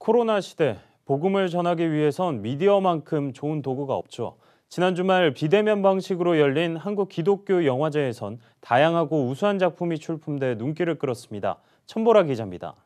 코로나 시대 복음을 전하기 위해선 미디어만큼 좋은 도구가 없죠. 지난 주말 비대면 방식으로 열린 한국 기독교 영화제에선 다양하고 우수한 작품이 출품돼 눈길을 끌었습니다. 천보라 기자입니다.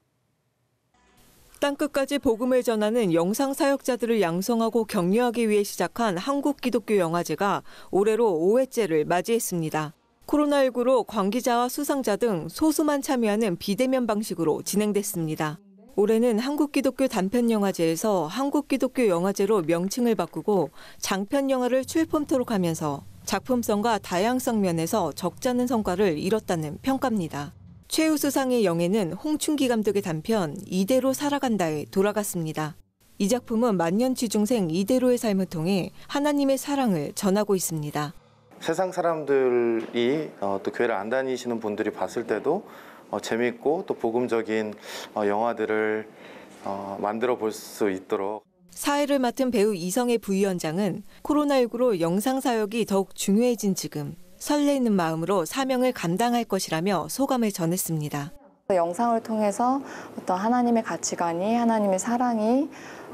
땅끝까지 복음을 전하는 영상 사역자들을 양성하고 격려하기 위해 시작한 한국 기독교 영화제가 올해로 5회째를 맞이했습니다. 코로나19로 관계자와 수상자 등 소수만 참여하는 비대면 방식으로 진행됐습니다. 올해는 한국기독교 단편영화제에서 한국기독교영화제로 명칭을 바꾸고 장편영화를 출품토록 하면서 작품성과 다양성 면에서 적잖은 성과를 이뤘다는 평가입니다. 최우수상의 영예는 홍춘기 감독의 단편 이대로 살아간다에 돌아갔습니다. 이 작품은 만년지중생 이대로의 삶을 통해 하나님의 사랑을 전하고 있습니다. 세상 사람들이 어, 또 교회를 안 다니시는 분들이 봤을 때도 어, 재미있고 또 복음적인 어, 영화들을 어, 만들어 볼 수 있도록. 사회를 맡은 배우 이성의 부위원장은 코로나19로 영상 사역이 더욱 중요해진 지금 설레는 마음으로 사명을 감당할 것이라며 소감을 전했습니다. 영상을 통해서 어떤 하나님의 가치관이 하나님의 사랑이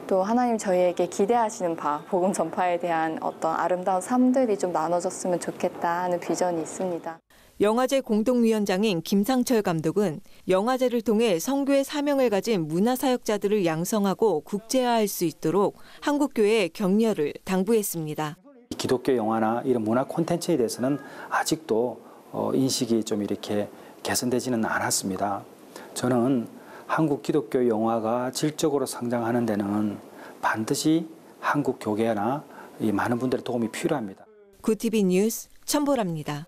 또 하나님 저희에게 기대하시는 바 복음 전파에 대한 어떤 아름다운 삶들이 좀 나눠졌으면 좋겠다 하는 비전이 있습니다. 영화제 공동위원장인 김상철 감독은 영화제를 통해 성교의 사명을 가진 문화사역자들을 양성하고 국제화할 수 있도록 한국교회의 격려를 당부했습니다. 기독교 영화나 이런 문화 콘텐츠에 대해서는 아직도 어, 인식이 좀 이렇게 개선되지는 않았습니다. 저는 한국 기독교 영화가 질적으로 성장하는 데는 반드시 한국 교계나 많은 분들의 도움이 필요합니다. 구티비 뉴스 천보랍니다.